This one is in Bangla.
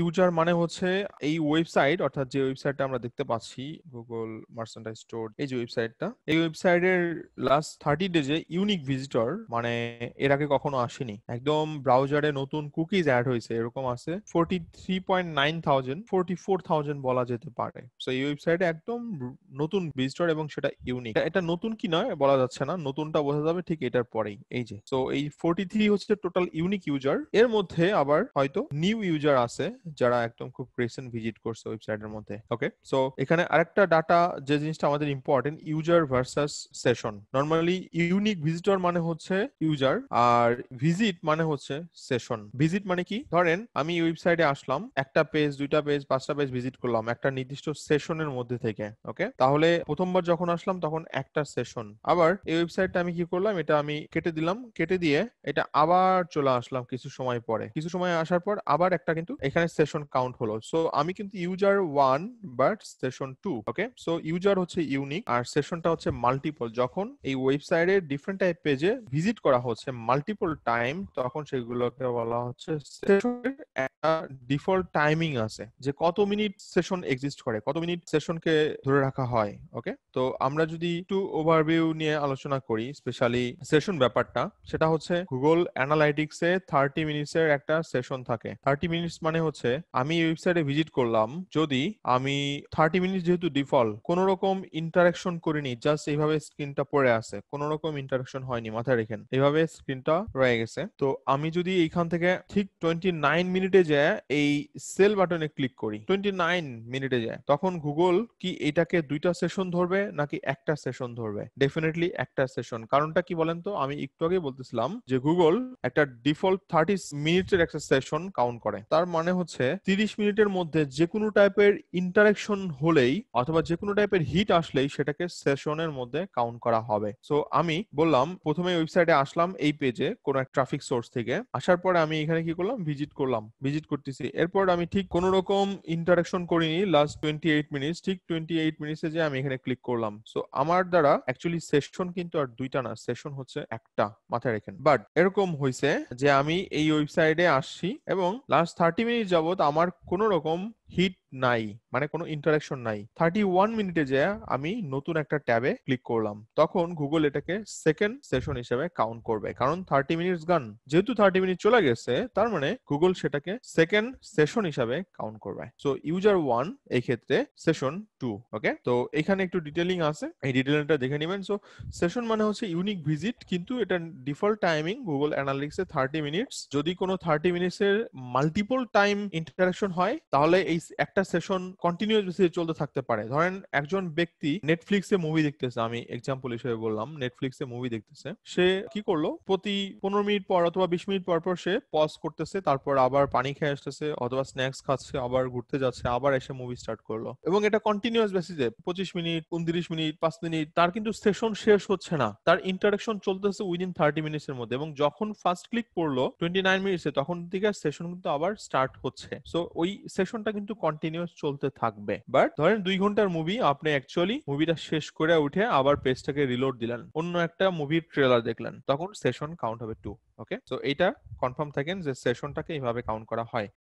ইউজার মানে হচ্ছে এই ওয়েবসাইট অর্থাৎ যে ওয়েবসাইটটা আমরা দেখতে পাচ্ছি গুগল মার্সেন্টাইজ স্টোর এই যে ওয়েবসাইটটা এই ওয়েবসাইটের লাস্ট থার্টি ডেজে ইউনিক ভিজিটর মানে এর আগে কখনো আসেনি একদম ব্রাউজারে নতুন কুকিজ অ্যাড হয়েছে এরকম আছে forty three point nine thousand forty four thousand বলা যেতে পারে সো এই ওয়েবসাইটে একদম নতুন ভিজিটর এবং সেটা ইউনিক এটা নতুন কি নয় বলা যাচ্ছে না নতুনটা বোঝা যাবে ঠিক এটার পরেই এই যে সো এই ফোরটি থ্রি হচ্ছে টোটাল ইউনিক ইউজার এর মধ্যে আবার হয়তো নিউ ইউজার আছে যারা একদম খুব রিসেন্ট ভিজিট করছে ওয়েবসাইটের মধ্যে ওকে সো এখানে আরেকটা ডাটা যে জিনিসটা আমাদের important user versus session normally unique visitor মানে হচ্ছে ইউজার আর ভিজিট মানে হচ্ছে সেশন ভিজিট মানে কি ধরেন আমি ওয়েবসাইটে আসলাম একটা পেজ দুইটা পেজ পাঁচটা পেজ ভিজিট করলাম একটা নির্দিষ্ট সেশনের মধ্যে থেকে ওকে তাহলে প্রথমবার যখন আসলাম তখন একটা সেশন আবার এই ওয়েবসাইটটা আমি কি করলাম এটা আমি কেটে দিলাম কেটে দিয়ে এটা আবার চলে আসলাম কিছু সময় পরে কিছু সময় আসার পর আবার একটা কিন্তু এখানে সেশন কাউন্ট হলো সো আমি কিন্তু user one but session two okay so user হচ্ছে ইউনিক আর সেশনটা হচ্ছে মাল্টিপল যখন এই ওয়েবসাইটের ডিফারেন্ট টাইপ পেজে ভিজিট করা হচ্ছে মাল্টিপল টাইম তখন সেগুলোকে বলা হচ্ছে একটা ডিফল্ট টাইমিং আছে যে কত মিনিট সেশন এক্সিস্ট করে কত মিনিট কে ধরে রাখা হয় ওকে তো আমরা যদি একটু ওভারভিউ নিয়ে আলোচনা করি স্পেশালি সেশন ব্যাপারটা সেটা হচ্ছে গুগল এ থার্টি মিনিটসের একটা সেশন থাকে থার্টি মিনিটস মানে হচ্ছে হচ্ছে আমি ওয়েবসাইটে ভিজিট করলাম যদি আমি থার্টি মিনিট যেহেতু ডিফল্ট কোন রকম ইন্টারাকশন করিনি জাস্ট এইভাবে স্ক্রিনটা পড়ে আছে কোন রকম ইন্টারাকশন হয়নি মাথায় রেখেন এইভাবে স্ক্রিনটা রয়ে গেছে তো আমি যদি এইখান থেকে ঠিক টোয়েন্টি নাইন মিনিটে যায় এই সেল বাটনে ক্লিক করি টোয়েন্টি নাইন মিনিটে যায় তখন গুগল কি এটাকে দুইটা সেশন ধরবে নাকি একটা সেশন ধরবে ডেফিনেটলি একটা সেশন কারণটা কি বলেন তো আমি একটু আগে বলতেছিলাম যে গুগল একটা ডিফল্ট থার্টি মিনিটের একটা সেশন কাউন্ট করে তার মানে হচ্ছে হচ্ছে তিরিশ মিনিটের মধ্যে যে কোনো টাইপের ইন্টারাকশন হলেই অথবা যে কোনো টাইপের হিট আসলেই সেটাকে সেশনের মধ্যে কাউন্ট করা হবে সো আমি বললাম প্রথমে ওয়েবসাইটে আসলাম এই পেজে কোন এক ট্রাফিক সোর্স থেকে আসার পরে আমি এখানে কি করলাম ভিজিট করলাম ভিজিট করতেছি এরপর আমি ঠিক কোন রকম ইন্টারাকশন করিনি লাস্ট টোয়েন্টি এইট মিনিটস ঠিক টোয়েন্টি এইট মিনিটসে যে আমি এখানে ক্লিক করলাম সো আমার দ্বারা অ্যাকচুয়ালি সেশন কিন্তু আর দুইটা না সেশন হচ্ছে একটা মাথায় রেখেন বাট এরকম হয়েছে যে আমি এই ওয়েবসাইটে আসছি এবং লাস্ট থার্টি মিনিট যাব যাবৎ আমার কোনো রকম হিট নাই মানে কোনো ইন্টারাকশন নাই থার্টি ওয়ান মিনিটে যে আমি নতুন একটা ট্যাবে ক্লিক করলাম তখন গুগল এটাকে সেকেন্ড সেশন হিসেবে কাউন্ট করবে কারণ থার্টি মিনিট গান যেহেতু থার্টি মিনিট চলে গেছে তার মানে গুগল সেটাকে সেকেন্ড সেশন হিসাবে কাউন্ট করবে সো ইউজার ওয়ান এই ক্ষেত্রে সেশন টু ওকে তো এখানে একটু ডিটেলিং আছে এই ডিটেলিংটা দেখে নেবেন সো সেশন মানে হচ্ছে ইউনিক ভিজিট কিন্তু এটা ডিফল্ট টাইমিং গুগল অ্যানালিক্সে থার্টি মিনিটস যদি কোনো থার্টি মিনিটসের মাল্টিপল টাইম ইন্টারাকশন হয় তাহলে এই এই একটা সেশন কন্টিনিউয়াস বেসিসে চলতে থাকতে পারে ধরেন একজন ব্যক্তি নেটফ্লিক্সে মুভি দেখতেছে আমি এক্সাম্পল হিসেবে বললাম নেটফ্লিক্সে মুভি দেখতেছে সে কি করলো প্রতি পনেরো মিনিট পর অথবা বিশ মিনিট পর পর সে পজ করতেছে তারপর আবার পানি খেয়ে আসতেছে অথবা স্ন্যাক্স খাচ্ছে আবার ঘুরতে যাচ্ছে আবার এসে মুভি স্টার্ট করলো এবং এটা কন্টিনিউয়াস বেসিসে পঁচিশ মিনিট উনত্রিশ মিনিট পাঁচ মিনিট তার কিন্তু সেশন শেষ হচ্ছে না তার ইন্টারাকশন চলতেছে উইদিন থার্টি মিনিটস এর মধ্যে এবং যখন ফার্স্ট ক্লিক পড়লো টোয়েন্টি নাইন মিনিটসে তখন থেকে সেশন কিন্তু আবার স্টার্ট হচ্ছে সো ওই সেশনটা কিন্তু কিন্তু কন্টিনিউস চলতে থাকবে বাট ধরেন দুই ঘন্টার মুভি আপনি অ্যাকচুয়ালি মুভিটা শেষ করে উঠে আবার পেজটাকে রিলোড দিলেন অন্য একটা মুভির ট্রেলার দেখলেন তখন সেশন কাউন্ট হবে টু ওকে তো এটা কনফার্ম থাকেন যে সেশনটাকে এইভাবে কাউন্ট করা হয়